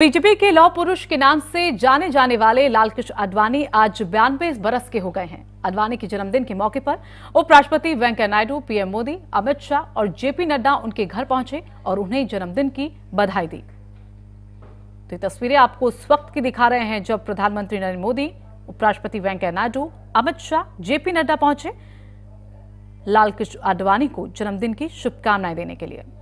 BJP के लौ पुरुष के नाम से जाने जाने वाले लालकृष्ण आडवाणी आज बयानबे बरस के हो गए हैं आडवाणी के जन्मदिन के मौके पर उपराष्ट्रपति वेंकैया नायडू पीएम मोदी अमित शाह और जेपी नड्डा उनके घर पहुंचे और उन्हें जन्मदिन की बधाई दी तो ये तस्वीरें आपको उस वक्त की दिखा रहे हैं जब प्रधानमंत्री नरेंद्र मोदी उपराष्ट्रपति वेंकैया नायडू अमित शाह जेपी नड्डा पहुंचे लालकृष्ण आडवाणी को जन्मदिन की शुभकामनाएं देने के लिए